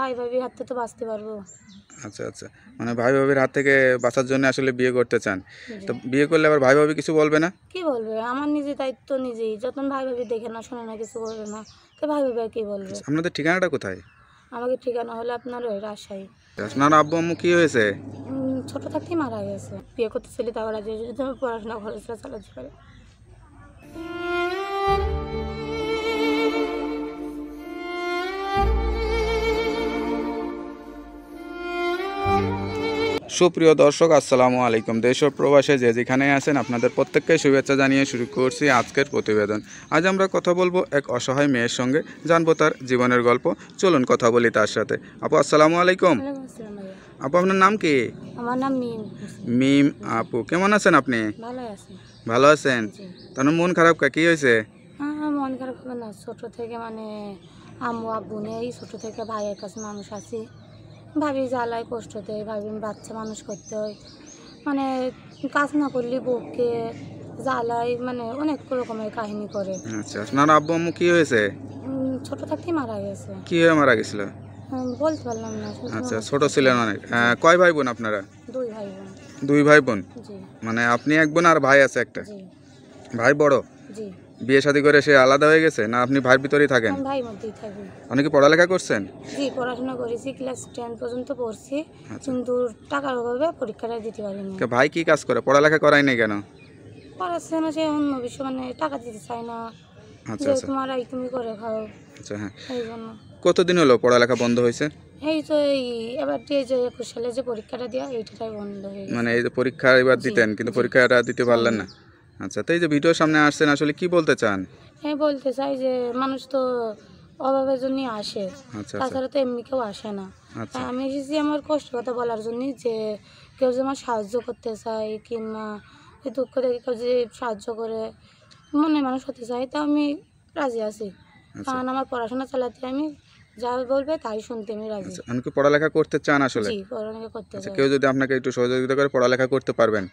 ভাই ভাবির হাত থেকে বাঁচতে পারবো আচ্ছা আচ্ছা মানে ভাই হাত থেকে বাঁচার আসলে বিয়ে করতে চান তো বিয়ে করলে আবার ভাই কিছু বলবে না বলবে আমার দায়িত্ব নিজেই যতন ভাই ভাবি দেখে না শোনে না কিছু বলবে না তো ভাই আচ্ছা, ঠিকানাটা কোথায় ঠিকানা আপনার ওই রাজশাহী হয়েছে ছোট থাকতে মারা গেছে বিয়ে করতে ছেলে তারপর পড়াশোনা খরচ চালাতে পারে সুপ্রিয় দর্শক আসসালামু আলাইকুম দেশ প্রবাসে যে যেখানে আছেন আপনাদের প্রত্যেককে শুভেচ্ছা জানিয়ে শুরু করছি আজকের প্রতিবেদন আজ আমরা কথা বলবো এক অসহায় মেয়ের সঙ্গে জানবো তার জীবনের গল্প চলুন কথা বলি তার সাথে আপু আসসালামু আলাইকুম আপু আপনার নাম কি আমার নাম মিম মিম আপু কেমন আছেন আপনি ভালো আছেন তার মন খারাপ কি হয়েছে মন খারাপ ছোট থেকে মানে আম্মু আব্বু নেই ছোট থেকে ভাইয়ের কাছে মানুষ আছি ভাবি জ্বালায় কষ্ট দেয় ভাবি বাচ্চা মানুষ করতে হয় মানে কাজ না করলে বউকে জ্বালায় মানে অনেক রকমের কাহিনী করে আচ্ছা আপনার আব্বু আম্মু কি হয়েছে উম, ছোট থাকতেই মারা গেছে কিভাবে মারা গেছিল আমি বলতে পারলাম না আচ্ছা ছোট ছিলেন অনেক আহ, কয় ভাই বোন আপনারা দুই ভাই বোন দুই ভাই বোন মানে আপনি এক বোন আর ভাই আছে একটা ভাই বড় জি বিয়ে শাদী করে সে আলাদা হয়ে গেছে না আপনি ভাইয়ের ভিতরেই থাকেন ভাই মধ্যেই থাকি অনেকে পড়ালেখা করছেন জি পড়াশোনা করেছি ক্লাস টেন পর্যন্ত পড়ছি আচ্ছা। কিন্তু টাকার অভাবে পরীক্ষাটা দিতে পারিনি ভাই কি কাজ করে পড়ালেখা করাই নাই কেন পারছে না সে অন্য বিষয় মানে টাকা দিতে চায় না আচ্ছা তোমার আচ্ছা। এই তুমি করে খাও আচ্ছা হ্যাঁ কতদিন হলো পড়ালেখা বন্ধ হয়েছে এই তো এই এবার যে যে একুশ সালে যে পরীক্ষাটা দেওয়া এইটাই বন্ধ হয়ে মানে এই যে পরীক্ষা এবার দিতেন কিন্তু পরীক্ষাটা দিতে পারলেন না আচ্ছা তাই যে ভিডিওর সামনে আসছেন আসলে কি বলতে চান হ্যাঁ বলতে চাই যে মানুষ তো অভাবের জন্যই আসে আচ্ছা, আচ্ছা। তাছাড়া তো এমনি কেউ আসে না আচ্ছা। আমি এসেছি আমার কষ্ট কথা বলার জন্য যে কেউ যে আমার সাহায্য করতে চায় কিংবা দুঃখ দেখে কেউ যে সাহায্য করে মনে মানুষ হতে চাই তা আমি রাজি আছি কারণ আমার পড়াশোনা চালাতে আমি যা বলবে তাই শুনতে আমি রাজি আচ্ছা, অনেকে মানে পড়ালেখা করতে চান আসলে জি পড়ালেখা করতে আচ্ছা কেউ যদি আপনাকে একটু সহযোগিতা করে পড়ালেখা করতে পারবেন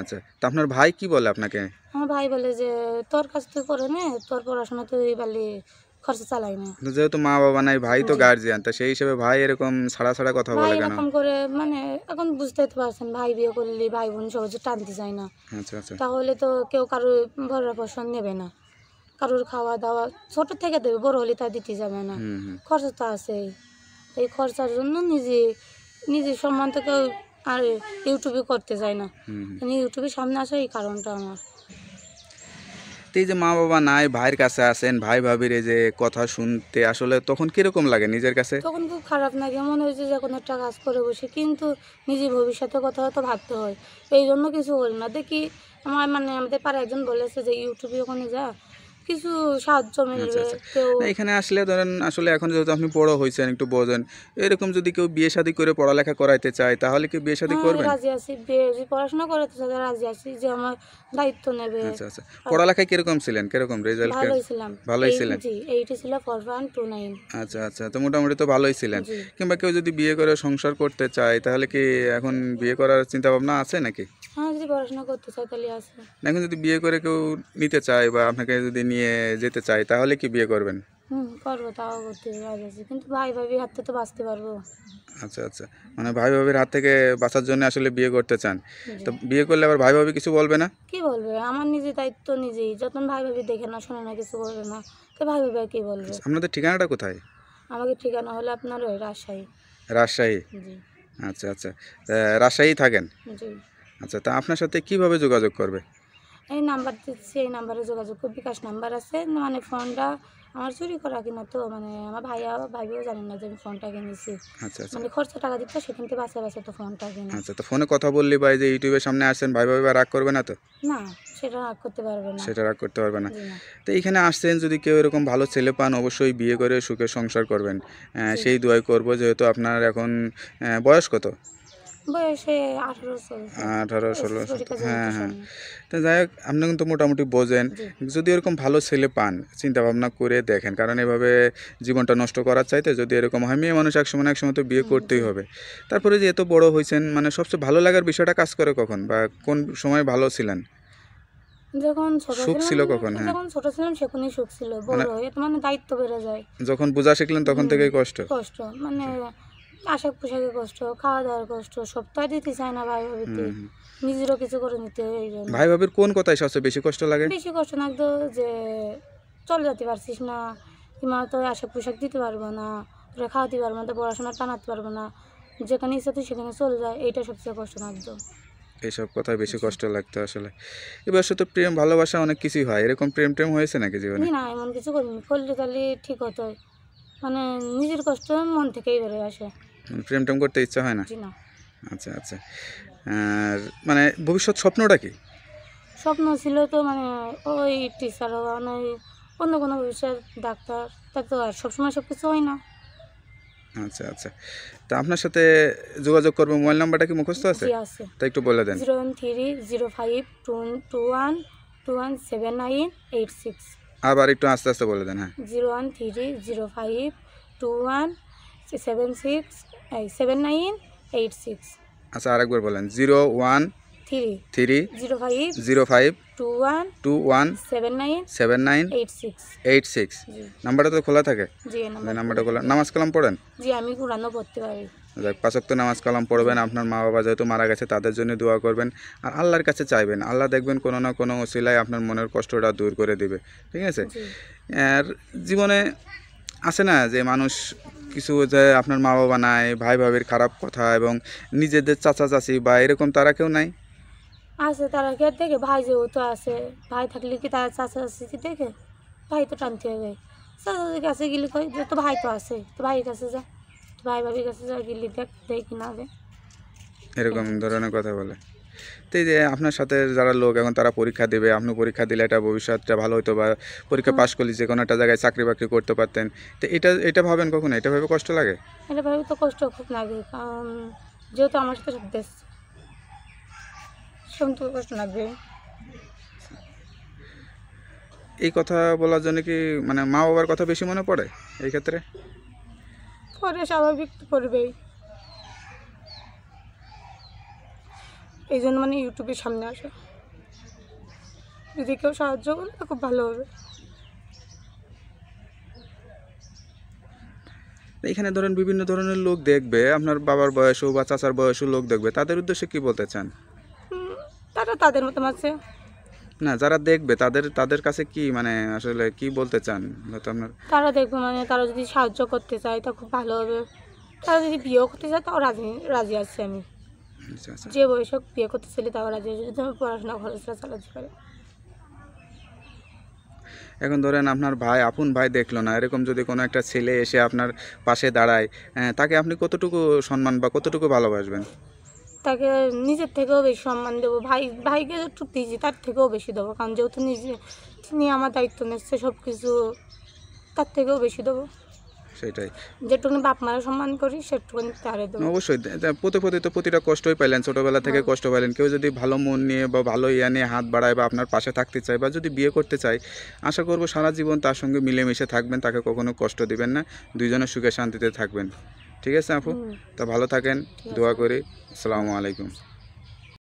আচ্ছা তা আপনার ভাই কি বলে আপনাকে আমার ভাই বলে যে তোর কাছ থেকে করে নে তোর পড়াশোনা তুই পারলে খরচা চালাই না যেহেতু মা বাবা নাই ভাই তো গার্জিয়ান তা সেই হিসেবে ভাই এরকম সাড়া ছাড়া কথা বলে কেন এরকম করে মানে এখন বুঝতে তো পারছেন ভাই বিয়ে করলে ভাই বোন সহজে টানতে চায় না আচ্ছা আচ্ছা তাহলে তো কেউ কারো ভরা পছন্দ নেবে না কারোর খাওয়া দাওয়া ছোট থেকে দেবে বড় হলে তা দিতে যাবে না খরচ তো আছেই এই খরচার জন্য নিজে নিজের সম্মান থেকে আর ইউটিউবে করতে যায় না মানে ইউটিউবে সামনে আসে এই কারণটা আমার এই যে মা বাবা নাই ভাইয়ের কাছে আসেন ভাই ভাবির এই যে কথা শুনতে আসলে তখন কিরকম লাগে নিজের কাছে তখন খুব খারাপ লাগে মনে হয়েছে যে কোনো একটা কাজ করে বসে কিন্তু নিজের ভবিষ্যতের কথা হয়তো ভাবতে হয় এই জন্য কিছু বলি না দেখি আমার মানে আমাদের পাড়ায় একজন বলেছে যে ইউটিউবে ওখানে যা কিছু সাহায্য মিলবে আচ্ছা, আচ্ছা। এখানে আসলে ধরেন আসলে এখন যেহেতু আপনি বড় হয়েছেন একটু বোঝেন এরকম যদি কেউ বিয়ে শাদী করে পড়ালেখা করাইতে চায় তাহলে কি বিয়ে শাদী করবেন রাজি আছি বিয়ে পড়াশোনা করাতে চাই রাজি আছি যে আমার দায়িত্ব নেবে আচ্ছা আচ্ছা পড়ালেখায় কিরকম ছিলেন কিরকম রেজাল্ট ভালোই ছিলাম ভালোই ছিলেন জি এইটি ছিল 4.29 আচ্ছা আচ্ছা তো মোটামুটি তো ভালোই ছিলেন কিংবা কেউ যদি বিয়ে করে সংসার করতে চায় তাহলে কি এখন বিয়ে করার চিন্তা ভাবনা আছে নাকি হ্যাঁ যে পড়াশোনা করতে চায় তাহলে আছে এখন যদি বিয়ে করে কেউ নিতে চায় বা আপনাকে যদি নিয়ে যেতে চায় তাহলে কি বিয়ে করবেন হুম করবো তাও করতে রাজি কিন্তু ভাই ভাবির হাত থেকে তো বাঁচতে পারবো আচ্ছা আচ্ছা মানে ভাই ভাবির হাত থেকে বাঁচার জন্য আসলে বিয়ে করতে চান তো বিয়ে করলে আবার ভাই ভাবি কিছু বলবে না কি বলবে আমার নিজে দায়িত্ব নিজেই যতন ভাই ভাবি দেখে না শোনে না কিছু বলবে না তো ভাই ভাবি আর কি বলবে আচ্ছা, আপনাদের ঠিকানাটা কোথায় আমাকে ঠিকানা হলে আপনার ওই রাজশাহী রাজশাহী আচ্ছা আচ্ছা রাজশাহী থাকেন জি আচ্ছা তা আপনার সাথে কিভাবে যোগাযোগ করবে এই নাম্বার দিচ্ছি এই নাম্বারে যোগাযোগ করবে বিকাশ নাম্বার আছে মানে ফোনটা আমার চুরি করা কিনা তো মানে আমার ভাইয়া ভাইও জানেন না যে আমি ফোনটা কিনেছি আচ্ছা, আচ্ছা। মানে খরচা টাকা দিতে সেখান থেকে বাঁচা বাঁচা তো ফোনটা কিনে আচ্ছা তো ফোনে কথা বললি ভাই যে ইউটিউবের সামনে আসছেন ভাই ভাই রাগ করবে না তো না সেটা রাগ করতে পারবে না সেটা রাগ করতে পারবে না তো এখানে আসছেন যদি কেউ এরকম ভালো ছেলে পান অবশ্যই বিয়ে করে সুখে সংসার করবেন সেই দোয়াই করবো যেহেতু আপনার এখন বয়স কত আঠারো হ্যাঁ হ্যাঁ, হ্যাঁ। যাই হোক আপনি কিন্তু মোটামুটি বোঝেন যদি এরকম ভালো ছেলে পান চিন্তা ভাবনা করে দেখেন কারণ এভাবে জীবনটা নষ্ট করার চাইতে যদি এরকম হয় মেয়ে মানুষ একসময় একসময় তো বিয়ে করতেই হবে তারপরে যে এত বড় হয়েছেন মানে সবচেয়ে ভালো লাগার বিষয়টা কাজ করে কখন বা কোন সময় ভালো ছিলেন যখন সুখ ছিল কখন হ্যাঁ সুখ ছিল মানে মানে যখন বোঝা শিখলেন তখন থেকেই কষ্ট কষ্ট মানে পোশাক পোশাকে কষ্ট খাওয়া দাওয়ার কষ্ট সপ্তাহ দিতে চায় না ভাই ভাবিতে নিজেরও কিছু করে নিতে হয় এই ভাই ভাবির কোন কথায় সবচেয়ে বেশি কষ্ট লাগে বেশি কষ্ট লাগতো যে চলে যেতে পারছিস না কিংবা তো আশা পোশাক দিতে পারবো না তোরা খাওয়াতে পারবো না তো পড়াশোনা টানাতে পারবো না যেখানে ইচ্ছা তুই সেখানে চলে যায় এইটা সবচেয়ে কষ্ট লাগতো এইসব কথায় বেশি কষ্ট লাগতো আসলে এবার তো প্রেম ভালোবাসা অনেক কিছুই হয় এরকম প্রেম টেম হয়েছে নাকি জীবনে না এমন কিছু করিনি করলে তাহলে ঠিক হতো মানে নিজের কষ্ট মন থেকেই বেরোয় আসে প্রেম টেম করতে ইচ্ছা হয় না আচ্ছা আচ্ছা আর মানে ভবিষ্যৎ স্বপ্নটা কি স্বপ্ন ছিল তো মানে ওই টিচার হওয়া নয় অন্য কোনো ভবিষ্যৎ ডাক্তার তা তো আর সবসময় সব কিছু হয় না আচ্ছা আচ্ছা তা আপনার সাথে যোগাযোগ করবো মোবাইল নাম্বারটা কি মুখস্থ আছে তা একটু বলে দেন zero one three zero five two two one two one seven nine eight six আবার একটু আস্তে আস্তে বলে দেন হ্যাঁ zero one three zero five two one seven six এই সেভেন নাইন এইট সিক্স আচ্ছা আরেকবার বলেন zero one three three zero five zero five two one two one seven nine seven nine eight six eight six নাম্বারটা তো খোলা থাকে জি নাম্বারটা খোলা নামাজ কালাম পড়েন জি আমি কোরআনও পড়তে পারি যাক পাঁচক্ত নামাজ কালাম পড়বেন আপনার মা বাবা যেহেতু মারা গেছে তাদের জন্য দোয়া করবেন আর আল্লাহর কাছে চাইবেন আল্লাহ দেখবেন কোনো না কোনো ওসিলায় আপনার মনের কষ্টটা দূর করে দিবে ঠিক আছে আর জীবনে আসে না যে মানুষ কিছু যে আপনার মা বাবা নাই ভাই ভাবির খারাপ কথা এবং নিজেদের চাচা চাচি বা এরকম তারা কেউ নাই আছে তারা কে দেখে ভাই যেহেতু আছে ভাই থাকলে কি তারা চাচা চাচি দেখে ভাই তো টানতে হবে চাচি কাছে গেলে কই যে তো ভাই তো আছে তো ভাইয়ের কাছে যা ভাই ভাবির কাছে যা গেলে দেখ দেখ কি না এরকম ধরনের কথা বলে তো এই যে আপনার সাথে যারা লোক এখন তারা পরীক্ষা দেবে আপনি পরীক্ষা দিলে এটা ভবিষ্যৎটা ভালো হতো বা পরীক্ষা পাশ করলে যে কোনো একটা জায়গায় চাকরি বাকরি করতে পারতেন তো এটা এটা ভাবেন কখন এটা ভাবে কষ্ট লাগে এটা ভাবে তো কষ্ট খুব লাগে কারণ যেহেতু আমার সাথে সব দেশ কষ্ট লাগবে এই কথা বলার জন্য কি মানে মা বাবার কথা বেশি মনে পড়ে এই ক্ষেত্রে পরে স্বাভাবিক পড়বেই এই জন্য মানে ইউটিউবের সামনে আসে যদি কেউ সাহায্য করে তা খুব ভালো হবে এখানে ধরেন বিভিন্ন ধরনের লোক দেখবে আপনার বাবার হোক বা চাচার বয়সেও লোক দেখবে তাদের উদ্দেশ্যে কি বলতে চান তারা তাদের মতন আছে না যারা দেখবে তাদের তাদের কাছে কি মানে আসলে কি বলতে চান হয়তো আপনার তারা দেখবে মানে তারা যদি সাহায্য করতে চায় তা খুব ভালো হবে তারা যদি বিয়ে করতে চায় তাও রাজি রাজি আছি আমি আচ্ছা, আচ্ছা। যে বৈশাখ বিয়ে করতে ছেলে তাও রাজি যদি আমি পড়াশোনা খরচটা চালাতে পারে এখন ধরেন আপনার ভাই আপন ভাই দেখলো না এরকম যদি কোনো একটা ছেলে এসে আপনার পাশে দাঁড়ায় হ্যাঁ, তাকে আপনি কতটুকু সম্মান বা কতটুকু ভালোবাসবেন তাকে নিজের থেকেও বেশি সম্মান দেবো ভাই ভাইকে একটু দিয়েছি তার থেকেও বেশি দেবো কারণ যেহেতু নিজে তিনি আমার দায়িত্ব নিচ্ছে সব কিছু তার থেকেও বেশি দেবো সেটাই যেটুকু বাপ মারা সম্মান করি সেটুকু তারে দেবো অবশ্যই প্রতি প্রতি তো প্রতিটা কষ্টই পাইলেন ছোটোবেলা থেকে হ্যাঁ। কষ্ট পাইলেন কেউ যদি ভালো মন নিয়ে বা ভালো ইয়া নিয়ে হাত বাড়ায় বা আপনার পাশে থাকতে চায় বা যদি বিয়ে করতে চায় আশা করব সারা জীবন তার সঙ্গে মিলেমিশে থাকবেন তাকে কখনো কষ্ট দিবেন না দুইজনের সুখে শান্তিতে থাকবেন ঠিক আছে আপু তা ভালো থাকেন দোয়া করি আসসালামু আলাইকুম